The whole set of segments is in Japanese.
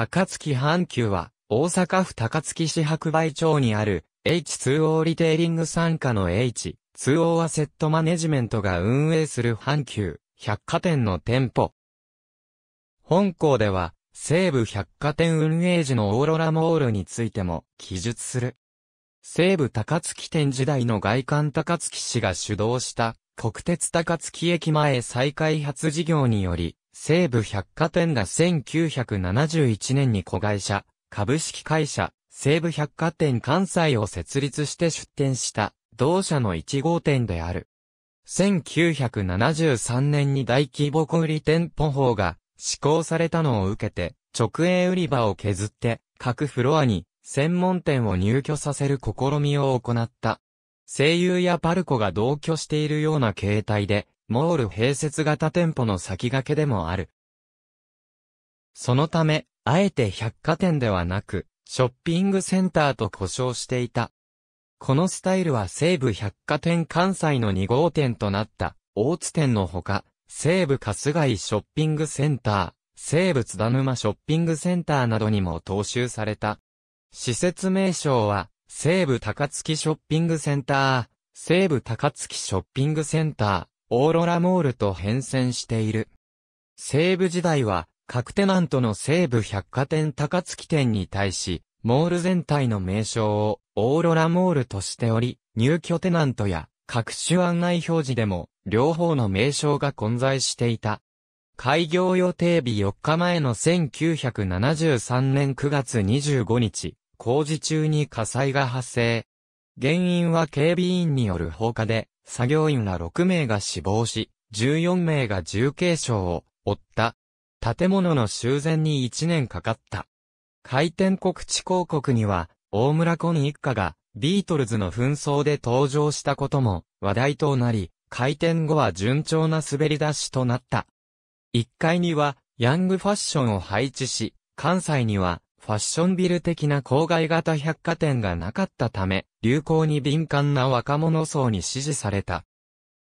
高槻阪急は、大阪府高槻市白梅町にある、H2O リテイリング傘下の H2O アセットマネジメントが運営する阪急百貨店の店舗。本校では、西武百貨店運営時のオーロラモールについても記述する。西武高槻店時代の外観高槻市が主導した国鉄高槻駅前再開発事業により、西武百貨店が1971年に子会社、株式会社、西武百貨店関西を設立して出店した、同社の1号店である。1973年に大規模小売店舗法が施行されたのを受けて、直営売り場を削って、各フロアに専門店を入居させる試みを行った。声優やパルコが同居しているような形態で、モール併設型店舗の先駆けでもある。そのため、あえて百貨店ではなく、ショッピングセンターと呼称していた。このスタイルは西武百貨店関西の2号店となった大津店のほか、西武春日井ショッピングセンター、西武津田沼ショッピングセンターなどにも踏襲された。施設名称は、西武高槻ショッピングセンター、西武高槻ショッピングセンター、オーロラモールと変遷している。西部時代は、各テナントの西部百貨店高槻店に対し、モール全体の名称をオーロラモールとしており、入居テナントや各種案内表示でも両方の名称が混在していた。開業予定日4日前の1973年9月25日、工事中に火災が発生。原因は警備員による放火で、作業員ら6名が死亡し、14名が重軽傷を負った。建物の修繕に1年かかった。開店告知広告には、大村婚一家がビートルズの紛争で登場したことも話題となり、開店後は順調な滑り出しとなった。1階にはヤングファッションを配置し、関西にはファッションビル的な郊外型百貨店がなかったため、流行に敏感な若者層に支持された。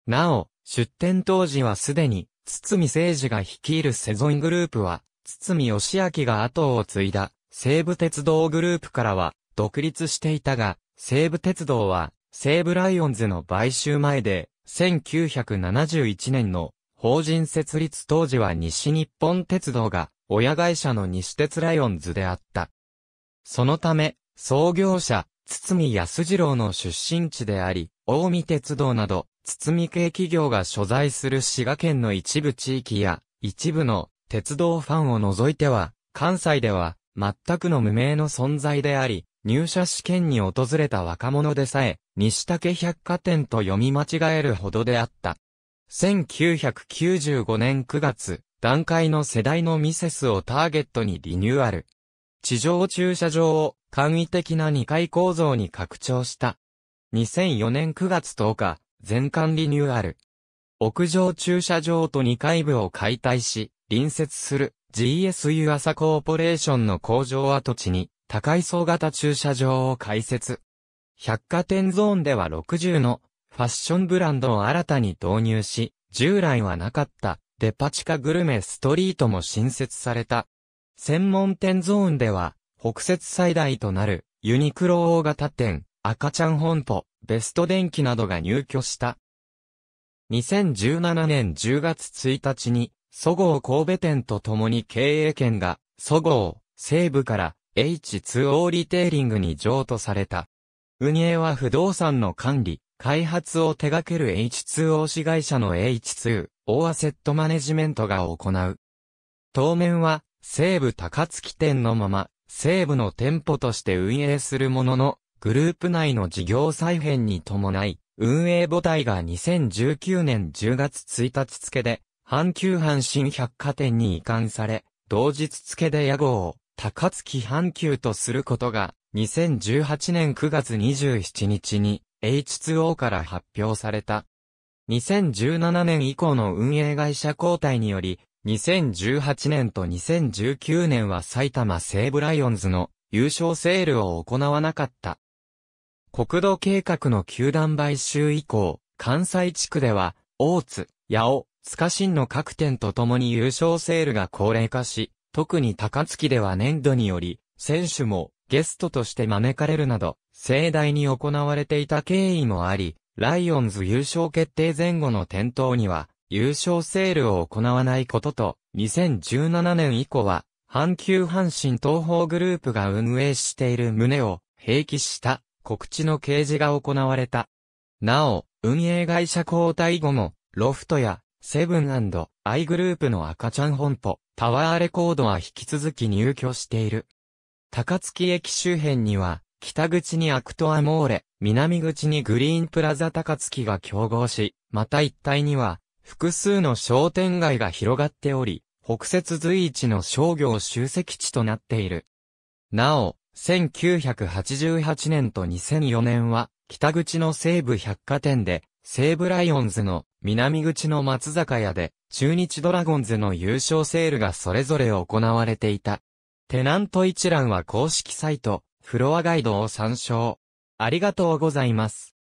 なお、出店当時はすでに、堤誠二が率いるセゾングループは、堤義明が後を継いだ、西武鉄道グループからは、独立していたが、西武鉄道は、西武ライオンズの買収前で、1971年の法人設立当時は西日本鉄道が親会社の西鉄ライオンズであった。そのため、創業者、堤康次郎の出身地であり、大見鉄道など、堤系企業が所在する滋賀県の一部地域や、一部の鉄道ファンを除いては、関西では、全くの無名の存在であり、入社試験に訪れた若者でさえ、西竹百貨店と読み間違えるほどであった。1995年9月、段階の世代のミセスをターゲットにリニューアル。地上駐車場を簡易的な2階構造に拡張した。2004年9月10日、全館リニューアル。屋上駐車場と2階部を解体し、隣接する GSU 朝コーポレーションの工場跡地に高い層型駐車場を開設。百貨店ゾーンでは60のファッションブランドを新たに導入し、従来はなかったデパ地下グルメストリートも新設された。専門店ゾーンでは、北節最大となる、ユニクロ大型店、赤ちゃん本舗、ベスト電機などが入居した。2017年10月1日に、そごう神戸店と共に経営権が、そごう、西部から、H2O リテーリングに譲渡された。運営は不動産の管理、開発を手掛ける H2O 市会社の H2 大アセットマネジメントが行う。当面は、西武高槻店のまま、西武の店舗として運営するものの、グループ内の事業再編に伴い、運営母体が2019年10月1日付で、阪急阪神百貨店に移管され、同日付で屋号を、高槻阪急とすることが、2018年9月27日に、H2O から発表された。2017年以降の運営会社交代により、2018年と2019年は埼玉西武ライオンズの優勝セールを行わなかった。国土計画の球団買収以降、関西地区では、大津、八尾、須賀新の各店と共に優勝セールが高齢化し、特に高槻では年度により、選手もゲストとして招かれるなど、盛大に行われていた経緯もあり、ライオンズ優勝決定前後の店頭には、優勝セールを行わないことと、2017年以降は、阪急阪神東方グループが運営している旨を、併記した告知の掲示が行われた。なお、運営会社交代後も、ロフトや、セブンアイグループの赤ちゃん本舗、タワーレコードは引き続き入居している。高槻駅周辺には、北口にアクトアモーレ、南口にグリーンプラザ高月が競合し、また一帯には、複数の商店街が広がっており、北節随一の商業集積地となっている。なお、1988年と2004年は、北口の西部百貨店で、西武ライオンズの南口の松坂屋で、中日ドラゴンズの優勝セールがそれぞれ行われていた。テナント一覧は公式サイト、フロアガイドを参照。ありがとうございます。